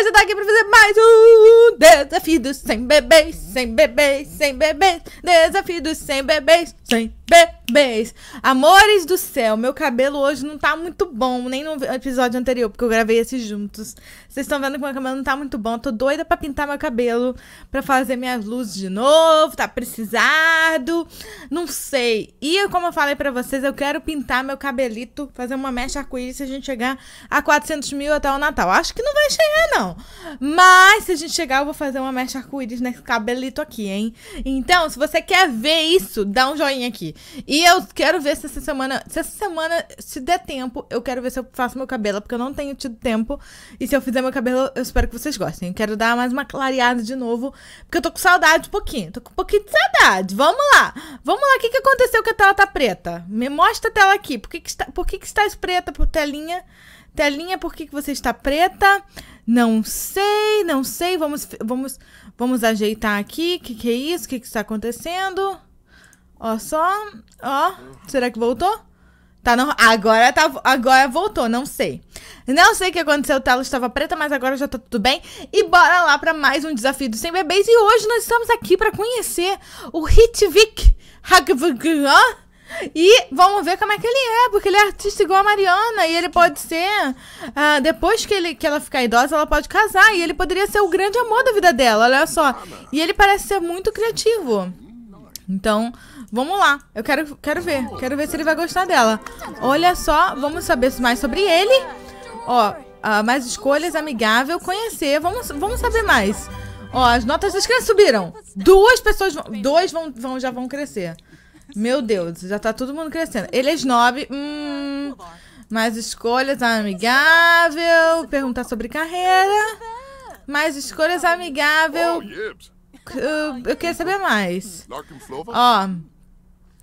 Mas eu tô aqui pra fazer mais um desafio dos 100 bebês, sem bebês, sem bebês, desafio dos 100 bebês, sem bebês. Beijo. Amores do céu, meu cabelo hoje não tá muito bom, nem no episódio anterior, porque eu gravei esses juntos. Vocês estão vendo que meu cabelo não tá muito bom. tô doida pra pintar meu cabelo, pra fazer minhas luzes de novo, tá precisado. Não sei. E como eu falei pra vocês, eu quero pintar meu cabelito, fazer uma mecha arco-íris se a gente chegar a 400 mil até o Natal. Acho que não vai chegar, não. Mas se a gente chegar, eu vou fazer uma mecha arco-íris nesse cabelito aqui, hein? Então, se você quer ver isso, dá um joinha aqui. E e eu quero ver se essa semana, se essa semana, se der tempo, eu quero ver se eu faço meu cabelo, porque eu não tenho tido tempo. E se eu fizer meu cabelo, eu espero que vocês gostem. quero dar mais uma clareada de novo, porque eu tô com saudade um pouquinho. Tô com um pouquinho de saudade. Vamos lá. Vamos lá. O que, que aconteceu que a tela tá preta? Me mostra a tela aqui. Por que, que, está, por que, que está preta por telinha? Telinha, por que, que você está preta? Não sei, não sei. Vamos, vamos, vamos ajeitar aqui. O que, que é isso? O que, que está acontecendo? Ó, só. Ó. Será que voltou? Tá no... Agora tá. Agora voltou, não sei. Não sei o que aconteceu, o talo estava preta, mas agora já tá tudo bem. E bora lá para mais um desafio do Sem Bebês. E hoje nós estamos aqui para conhecer o Hitvik Hagvgan. E vamos ver como é que ele é, porque ele é artista igual a Mariana e ele pode ser. Uh, depois que, ele, que ela ficar idosa, ela pode casar. E ele poderia ser o grande amor da vida dela, olha só. E ele parece ser muito criativo. Então, vamos lá. Eu quero, quero ver. Quero ver se ele vai gostar dela. Olha só, vamos saber mais sobre ele. Ó, uh, mais escolhas, amigável, conhecer. Vamos, vamos saber mais. Ó, as notas das crianças subiram. Duas pessoas, dois vão, vão, já vão crescer. Meu Deus, já tá todo mundo crescendo. Ele é snob. Hum, mais escolhas, amigável. Perguntar sobre carreira. Mais escolhas, amigável. Oh, eu quero saber mais. Ó, ah,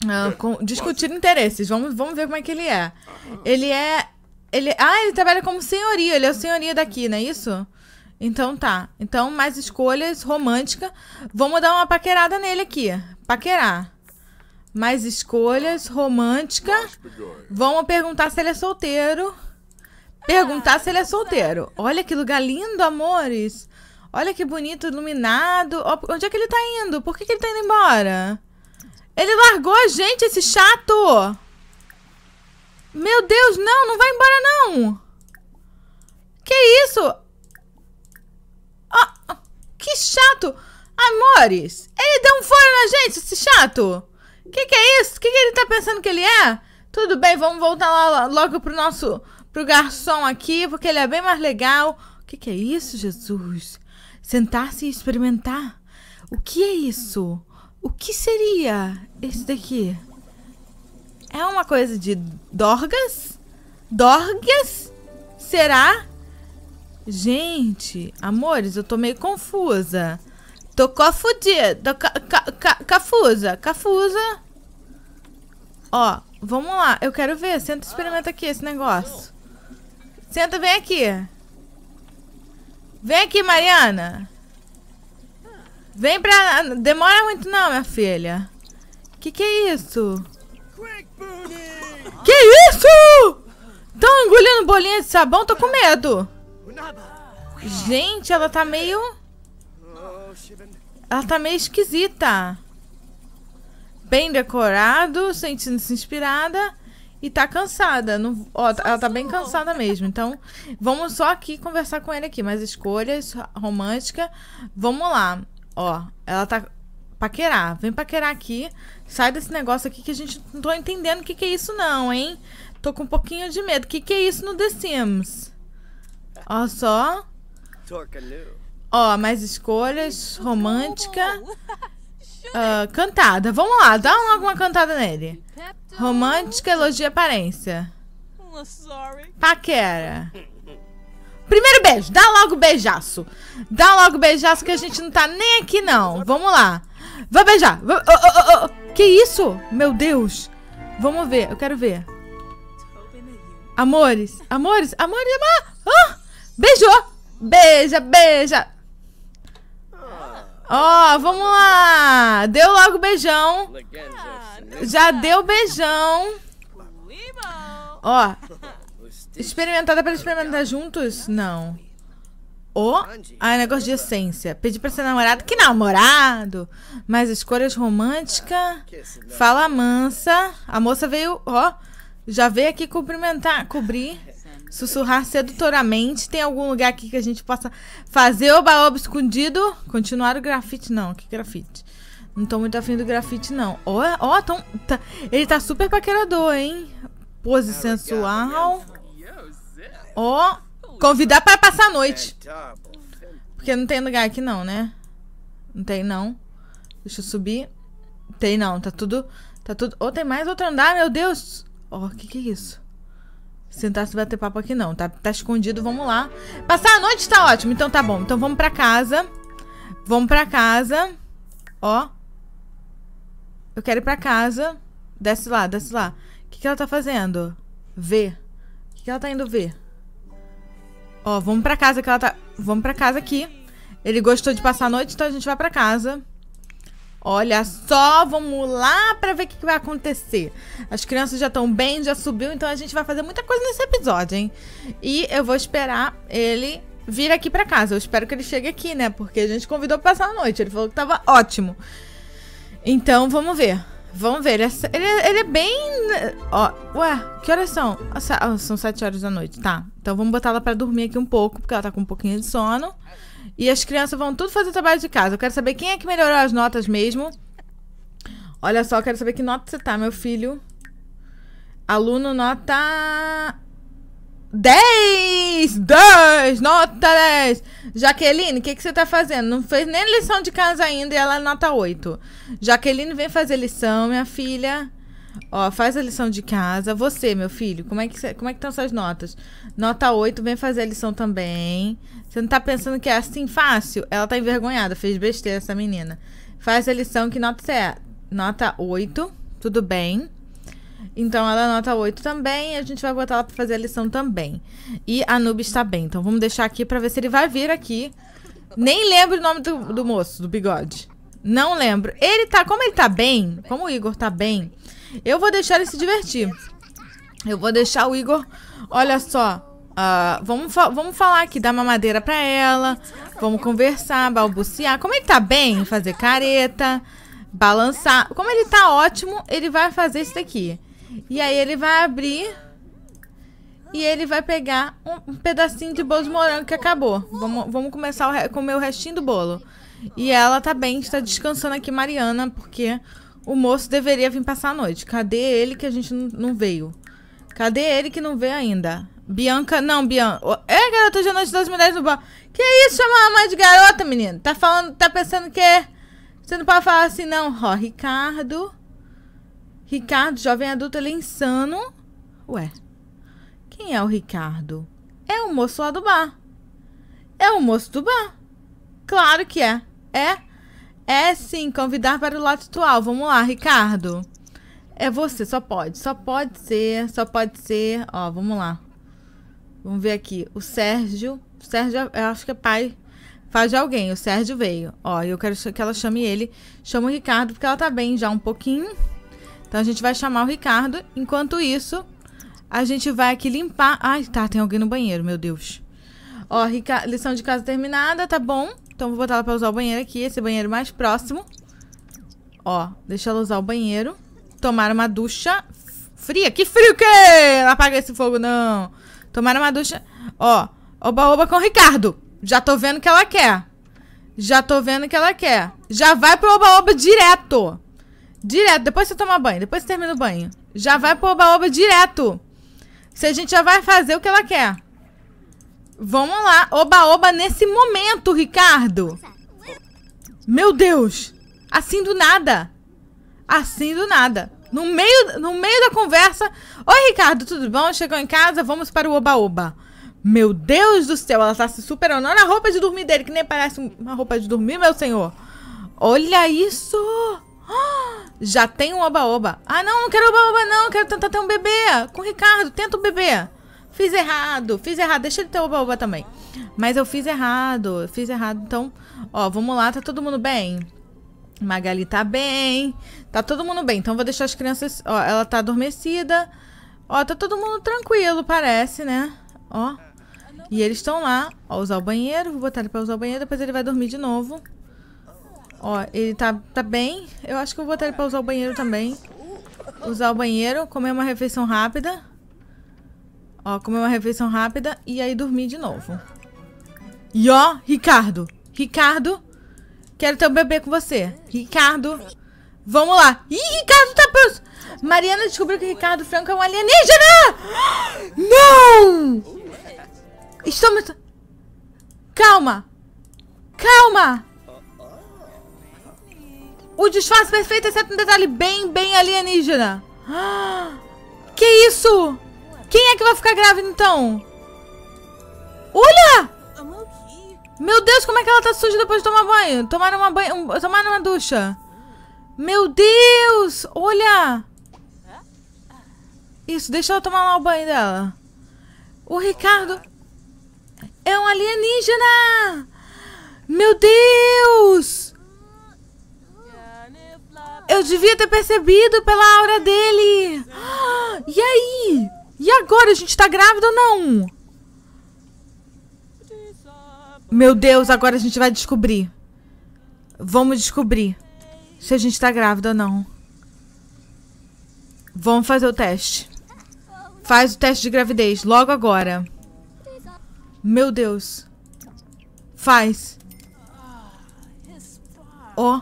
é, com, discutir interesses. Vamos, vamos ver como é que ele é. Ele é. Ele, ah, ele trabalha como senhoria. Ele é o senhoria daqui, não é isso? Então tá. Então, mais escolhas, romântica. Vamos dar uma paquerada nele aqui. Paquerar. Mais escolhas, romântica. Vamos perguntar se ele é solteiro. Perguntar ah, se ele é solteiro. Tá. Olha que lugar lindo, amores. Olha que bonito, iluminado. Onde é que ele tá indo? Por que, que ele tá indo embora? Ele largou a gente, esse chato! Meu Deus, não, não vai embora, não! Que isso? Oh, que chato! Amores, ele deu um fora na gente, esse chato! Que que é isso? Que que ele tá pensando que ele é? Tudo bem, vamos voltar lá, logo pro nosso... Pro garçom aqui, porque ele é bem mais legal. Que que é isso, Jesus? sentar-se e experimentar. O que é isso? O que seria esse daqui? É uma coisa de dorgas? Dorgas? Será? Gente, amores, eu tô meio confusa. Tô confundida. Ca, ca, ca, cafusa, cafusa. Ó, vamos lá. Eu quero ver. Senta e experimenta aqui esse negócio. Senta, vem aqui. Vem aqui, Mariana. Vem pra... Demora muito não, minha filha. Que que é isso? Que isso? Tão engolindo bolinha de sabão? Tô com medo. Gente, ela tá meio... Ela tá meio esquisita. Bem decorado, sentindo-se inspirada e tá cansada. Não, ó, ela tá bem cansada mesmo. Então, vamos só aqui conversar com ele aqui. Mas escolhas, romântica. Vamos lá. Ó, ela tá. Paquerar, vem paquerar aqui. Sai desse negócio aqui que a gente não tô entendendo o que, que é isso, não, hein? Tô com um pouquinho de medo. O que, que é isso no The Sims? Ó só. Ó, mais escolhas, romântica. Uh, cantada. Vamos lá, dá logo uma cantada nele. Romântica, elogia aparência. Paquera. Primeiro beijo, dá logo beijaço. Dá logo beijaço que a gente não tá nem aqui, não. Vamos lá. Vai beijar. Oh, oh, oh, que isso? Meu Deus. Vamos ver, eu quero ver. Amores, amores, amores, amor. Ah, beijou. Beija, beija. Ó, oh, vamos lá. Deu logo beijão. Já deu beijão. Ó. Oh. Experimentada para experimentar juntos? Não. Ô? Oh. Ah, negócio de essência. Pedi para ser namorado. Que namorado? Mais escolhas romântica. Fala mansa. A moça veio, ó. Já veio aqui cumprimentar, cobrir sussurrar sedutoramente. Tem algum lugar aqui que a gente possa fazer o baú escondido? Continuar o grafite? Não, que grafite? Não tô muito afim do grafite, não. Ó, oh, ó, oh, tão, tá, ele tá super paquerador, hein? Pose sensual. Ó, oh, convidar para passar a noite. É, tá Porque não tem lugar aqui, não, né? Não tem, não. Deixa eu subir. Tem, não. Tá tudo... Tá tudo... Ou oh, tem mais outro andar, meu Deus. Ó, oh, que que é isso? Sentar-se bater papo aqui não, tá, tá escondido, vamos lá. Passar a noite tá ótimo, então tá bom. Então vamos pra casa. Vamos pra casa. Ó. Eu quero ir pra casa. Desce lá, desce lá. O que, que ela tá fazendo? Vê. O que, que ela tá indo ver? Ó, vamos pra casa que ela tá... Vamos pra casa aqui. Ele gostou de passar a noite, então a gente vai pra casa. Olha só, vamos lá para ver o que, que vai acontecer. As crianças já estão bem, já subiu, então a gente vai fazer muita coisa nesse episódio, hein? E eu vou esperar ele vir aqui para casa. Eu espero que ele chegue aqui, né? Porque a gente convidou para passar a noite. Ele falou que tava ótimo. Então, vamos ver. Vamos ver. Ele é, é ele é bem. Ó, ué, que horas são? Ah, ah, são sete horas da noite. Tá. Então vamos botar ela pra dormir aqui um pouco, porque ela tá com um pouquinho de sono. E as crianças vão tudo fazer trabalho de casa. Eu quero saber quem é que melhorou as notas mesmo. Olha só, eu quero saber que nota você tá, meu filho. Aluno nota 10! 10! Nota 10! Jaqueline, o que, que você tá fazendo? Não fez nem lição de casa ainda e ela é nota 8. Jaqueline, vem fazer lição, minha filha. Ó, faz a lição de casa. Você, meu filho, como é que, como é que estão suas notas? Nota 8, vem fazer a lição também. Você não tá pensando que é assim fácil? Ela tá envergonhada, fez besteira essa menina. Faz a lição que nota você é? Nota 8, tudo bem. Então ela nota 8 também, a gente vai botar ela para fazer a lição também. E a Nubis está bem. Então vamos deixar aqui para ver se ele vai vir aqui. Nem lembro o nome do, do moço, do bigode. Não lembro. Ele tá, como ele tá bem, como o Igor tá bem, eu vou deixar ele se divertir. Eu vou deixar o Igor, olha só, Uh, vamos, fa vamos falar aqui, dar mamadeira pra ela. Vamos conversar, balbuciar. Como ele tá bem, fazer careta, balançar. Como ele tá ótimo, ele vai fazer isso daqui. E aí ele vai abrir. E ele vai pegar um, pedacinho de bolo de morango que acabou. Vamos, vamos começar a comer o restinho do bolo. E ela tá bem, está descansando aqui, Mariana, porque o moço deveria vir passar a noite. Cadê ele que a gente não veio? Cadê ele que não veio ainda? Bianca, não, Bianca. É garota de é noite 2010 no bar. Que isso, chama a mãe de garota, menino? Tá falando, tá pensando que é? Você não pode falar assim, não. Ó, Ricardo. Ricardo, jovem adulto, ele é insano. Ué, quem é o Ricardo? É o moço lá do bar. É o moço do bar. Claro que é. É? É sim, convidar para o lado atual. Vamos lá, Ricardo. É você, só pode. Só pode ser, só pode ser. Ó, vamos lá. Vamos ver aqui. O Sérgio. O Sérgio, eu acho que é pai. Faz de alguém. O Sérgio veio. Ó, eu quero que ela chame ele. Chama o Ricardo, porque ela tá bem já um pouquinho. Então a gente vai chamar o Ricardo. Enquanto isso, a gente vai aqui limpar. Ai, tá, tem alguém no banheiro, meu Deus. Ó, Rica... lição de casa terminada, tá bom. Então vou botar ela pra usar o banheiro aqui, esse banheiro mais próximo. Ó, deixa ela usar o banheiro. Tomar uma ducha fria. Que frio que é? Não apaga esse fogo, não. Tomara uma ducha. Ó, oba-oba com o Ricardo. Já tô vendo que ela quer. Já tô vendo que ela quer. Já vai pro oba-oba direto. Direto. Depois você toma banho. Depois você termina o banho. Já vai pro oba-oba direto. Se a gente já vai fazer o que ela quer. Vamos lá. Oba-oba nesse momento, Ricardo. Meu Deus. Assim do nada. Assim do nada. No meio, no meio da conversa. Oi, Ricardo, tudo bom? Chegou em casa, vamos para o Oba-Oba. Meu Deus do céu, ela tá se superando. Olha a roupa de dormir dele, que nem parece uma roupa de dormir, meu senhor. Olha isso! Já tem um oba-oba. Ah, não, não quero oba-oba, não. Quero tentar ter um bebê. Com o Ricardo, tenta o um bebê. Fiz errado, fiz errado. Deixa ele ter oba-oba também. Mas eu fiz errado, eu fiz errado. Então, ó, vamos lá. Tá todo mundo bem? Magali tá bem. Tá todo mundo bem. Então vou deixar as crianças. Ó, ela tá adormecida. Ó, tá todo mundo tranquilo, parece, né? Ó. E eles estão lá. Ó, usar o banheiro. Vou botar ele pra usar o banheiro. Depois ele vai dormir de novo. Ó, ele tá, tá bem. Eu acho que eu vou botar ele pra usar o banheiro também. Usar o banheiro. Comer uma refeição rápida. Ó, comer uma refeição rápida. E aí dormir de novo. E ó, Ricardo. Ricardo Quero ter um bebê com você. Ricardo. Vamos lá. Ih, Ricardo tá preso. Mariana descobriu que Ricardo Franco é um alienígena! Não! Estamos... Calma! Calma! O disfarce perfeito, exceto um detalhe bem, bem alienígena. Que isso? Quem é que vai ficar grávida, então? Olha! Meu Deus, como é que ela tá suja depois de tomar banho? Tomar uma banho, um, tomar uma ducha. Meu Deus, olha. Isso, deixa ela tomar lá o banho dela. O Ricardo é um alienígena. Meu Deus. Eu devia ter percebido pela aura dele. E aí? E agora? A gente tá grávida ou não? Meu Deus, agora a gente vai descobrir. Vamos descobrir se a gente tá grávida ou não. Vamos fazer o teste. Faz o teste de gravidez, logo agora. Meu Deus. Faz. Ó. Oh.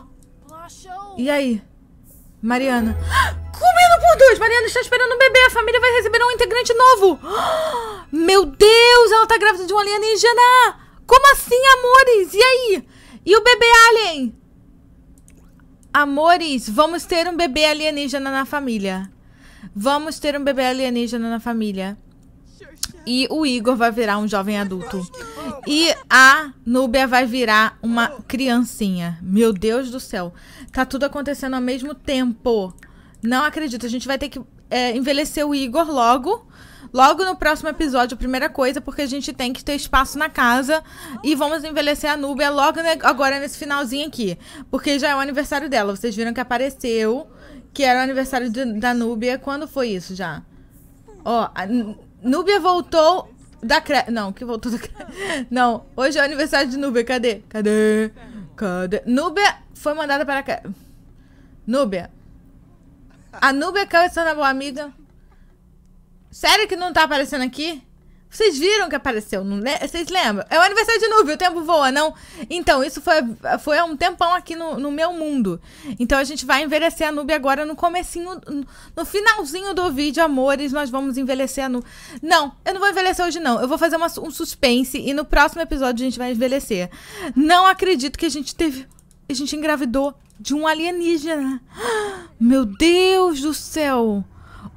E aí? Mariana. Comendo por dois! Mariana está esperando um bebê. A família vai receber um integrante novo. Meu Deus, ela tá grávida de um alienígena. Como assim, amores? E aí? E o bebê alien? Amores, vamos ter um bebê alienígena na família. Vamos ter um bebê alienígena na família. E o Igor vai virar um jovem adulto. E a Núbia vai virar uma criancinha. Meu Deus do céu. Tá tudo acontecendo ao mesmo tempo. Não acredito. A gente vai ter que é, envelhecer o Igor logo logo no próximo episódio, a primeira coisa, porque a gente tem que ter espaço na casa e vamos envelhecer a Núbia logo ne- agora nesse finalzinho aqui, porque já é o aniversário dela. Vocês viram que apareceu que era o aniversário de, da Núbia. Quando foi isso já? Ó, a Núbia voltou da cre... Não, que voltou da cre... Não, hoje é o aniversário de Núbia. Cadê? Cadê? Cadê? Núbia foi mandada para... Núbia. A Núbia Cabeçona Boa Amiga Sério que não tá aparecendo aqui? Vocês viram que apareceu, não le vocês lembram? É o aniversário de nuvem, o tempo voa, não? Então, isso foi, foi há um tempão aqui no, no meu mundo. Então, a gente vai envelhecer a nube agora no comecinho, no finalzinho do vídeo, amores, nós vamos envelhecer a nube. Não, eu não vou envelhecer hoje, não. Eu vou fazer uma, um suspense e no próximo episódio a gente vai envelhecer. Não acredito que a gente teve... A gente engravidou de um alienígena. Meu Deus do céu!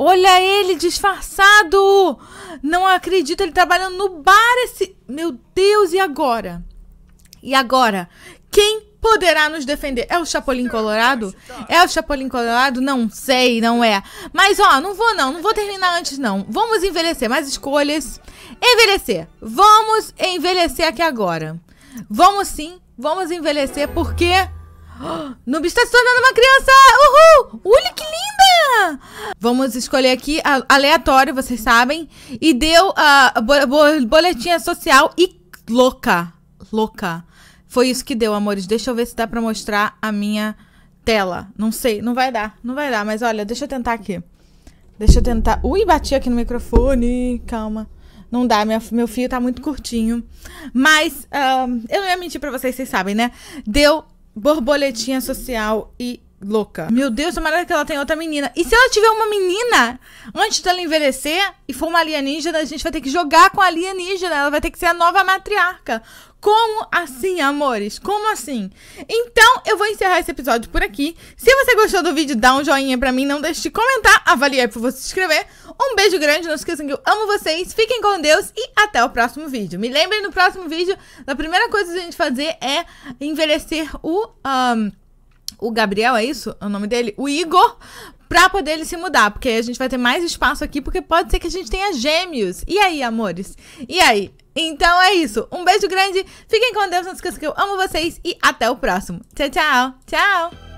Olha ele disfarçado! Não acredito, ele trabalhando no bar esse. Meu Deus, e agora? E agora? Quem poderá nos defender? É o Chapolin Colorado? É o Chapolin Colorado? Não sei, não é. Mas ó, não vou não, não vou terminar antes não. Vamos envelhecer, mais escolhas. Envelhecer. Vamos envelhecer aqui agora. Vamos sim, vamos envelhecer porque. Oh, Nubis está se tornando uma criança! Uhul! Olha que lindo! Vamos escolher aqui aleatório, vocês sabem. E deu a borboletinha boletinha social e louca. Louca. Foi isso que deu, amores. Deixa eu ver se dá pra mostrar a minha tela. Não sei, não vai dar, não vai dar. Mas olha, deixa eu tentar aqui. Deixa eu tentar. Ui, bati aqui no microfone. Calma. Não dá, minha, meu fio tá muito curtinho. Mas, uh, eu não ia mentir pra vocês, vocês sabem, né? Deu borboletinha social e louca. Meu Deus, tomara que ela tem outra menina. E se ela tiver uma menina, antes dela envelhecer e for uma alienígena, a gente vai ter que jogar com a alienígena. Ela vai ter que ser a nova matriarca. Como assim, amores? Como assim? Então, eu vou encerrar esse episódio por aqui. Se você gostou do vídeo, dá um joinha pra mim. Não deixe de comentar, avaliar por você se inscrever. Um beijo grande, não esqueçam que eu amo vocês. Fiquem com Deus e até o próximo vídeo. Me lembrem no próximo vídeo, a primeira coisa que a gente fazer é envelhecer o... Um, o Gabriel, é isso? É o nome dele? O Igor, pra poder ele se mudar, porque a gente vai ter mais espaço aqui, porque pode ser que a gente tenha gêmeos. E aí, amores? E aí? Então é isso. Um beijo grande, fiquem com Deus, não esqueçam que eu amo vocês e até o próximo. Tchau, tchau. Tchau.